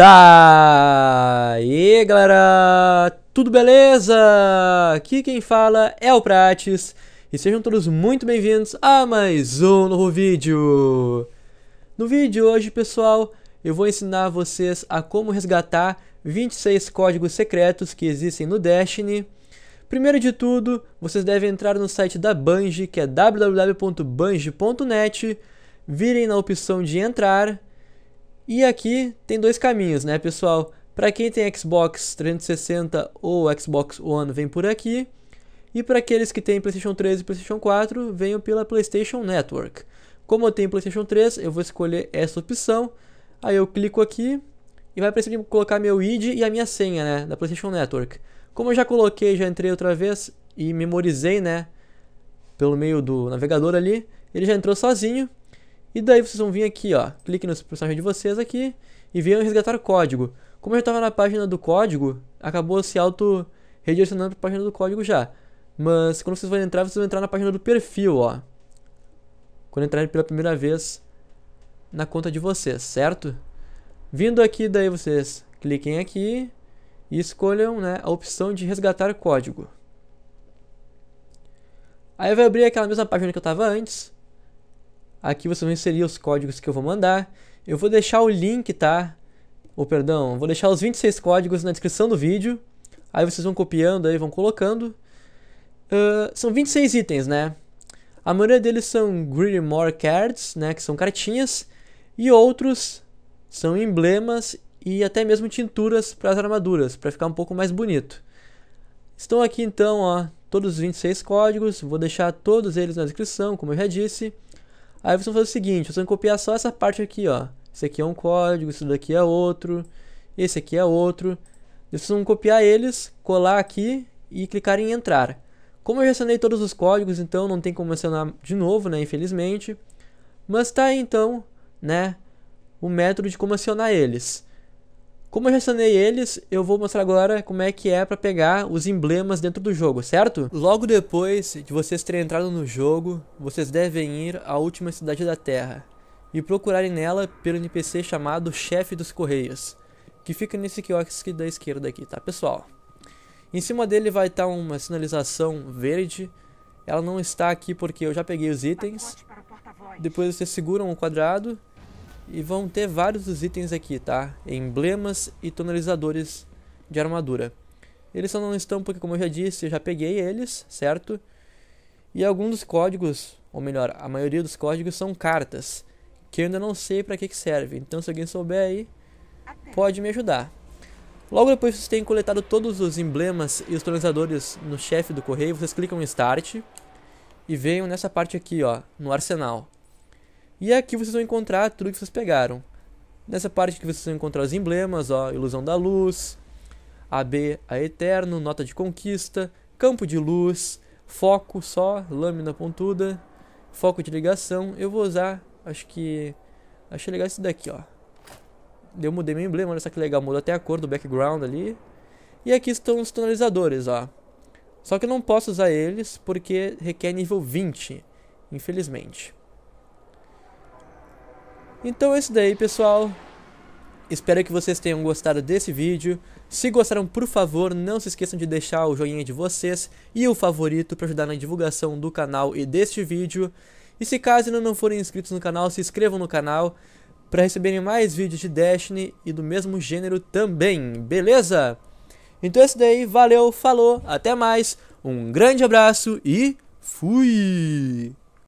Daí, galera! Tudo beleza? Aqui quem fala é o Prates e sejam todos muito bem-vindos a mais um novo vídeo. No vídeo hoje, pessoal, eu vou ensinar vocês a como resgatar 26 códigos secretos que existem no Destiny. Primeiro de tudo, vocês devem entrar no site da Bungie, que é www.bungie.net, virem na opção de entrar e aqui tem dois caminhos, né, pessoal? Para quem tem Xbox 360 ou Xbox One, vem por aqui. E para aqueles que têm PlayStation 3 e PlayStation 4, venham pela PlayStation Network. Como eu tenho PlayStation 3, eu vou escolher essa opção. Aí eu clico aqui e vai precisar colocar meu ID e a minha senha, né, da PlayStation Network. Como eu já coloquei, já entrei outra vez e memorizei, né, pelo meio do navegador ali, ele já entrou sozinho. E daí vocês vão vir aqui, ó, clique nos personagens de vocês aqui e venham resgatar o código. Como eu já estava na página do código, acabou se auto redirecionando para a página do código já. Mas quando vocês vão entrar, vocês vão entrar na página do perfil, ó. Quando entrarem pela primeira vez na conta de vocês, certo? Vindo aqui, daí vocês cliquem aqui e escolham né, a opção de resgatar código. Aí vai abrir aquela mesma página que eu estava antes. Aqui vocês vão inserir os códigos que eu vou mandar. Eu vou deixar o link, tá? Ou, oh, perdão, vou deixar os 26 códigos na descrição do vídeo. Aí vocês vão copiando aí, vão colocando. Uh, são 26 itens, né? A maioria deles são Greedy More Cards, né? Que são cartinhas. E outros são emblemas e até mesmo tinturas para as armaduras, para ficar um pouco mais bonito. Estão aqui então, ó, todos os 26 códigos, vou deixar todos eles na descrição, como eu já disse. Aí vocês vão fazer o seguinte, vocês vão copiar só essa parte aqui, ó. Esse aqui é um código, esse daqui é outro, esse aqui é outro. Vocês vão copiar eles, colar aqui e clicar em entrar. Como eu já acionei todos os códigos, então não tem como acionar de novo, né, infelizmente. Mas tá aí então, né, o método de como acionar eles. Como eu já sanei eles, eu vou mostrar agora como é que é para pegar os emblemas dentro do jogo, certo? Logo depois de vocês terem entrado no jogo, vocês devem ir à última cidade da Terra e procurarem nela pelo NPC chamado Chefe dos Correios, que fica nesse quiosque da esquerda aqui, tá pessoal? Em cima dele vai estar tá uma sinalização verde, ela não está aqui porque eu já peguei os itens, depois vocês seguram o quadrado e vão ter vários dos itens aqui, tá? Emblemas e tonalizadores de armadura. Eles só não estão porque, como eu já disse, eu já peguei eles, certo? E alguns dos códigos, ou melhor, a maioria dos códigos são cartas, que eu ainda não sei para que, que serve. Então, se alguém souber aí, pode me ajudar. Logo depois que vocês têm coletado todos os emblemas e os tonalizadores no chefe do correio, vocês clicam em Start e venham nessa parte aqui, ó, no arsenal. E aqui vocês vão encontrar tudo que vocês pegaram. Nessa parte que vocês vão encontrar os emblemas, ó, ilusão da luz, AB a eterno, nota de conquista, campo de luz, foco só, lâmina pontuda, foco de ligação. Eu vou usar, acho que achei legal esse daqui, ó. Eu mudei meu emblema, olha só que legal, mudou até a cor do background ali. E aqui estão os tonalizadores, ó. Só que eu não posso usar eles porque requer nível 20, infelizmente. Então é isso daí, pessoal. Espero que vocês tenham gostado desse vídeo. Se gostaram, por favor, não se esqueçam de deixar o joinha de vocês e o favorito para ajudar na divulgação do canal e deste vídeo. E se caso ainda não forem inscritos no canal, se inscrevam no canal para receberem mais vídeos de Destiny e do mesmo gênero também, beleza? Então é isso daí, valeu, falou, até mais, um grande abraço e fui!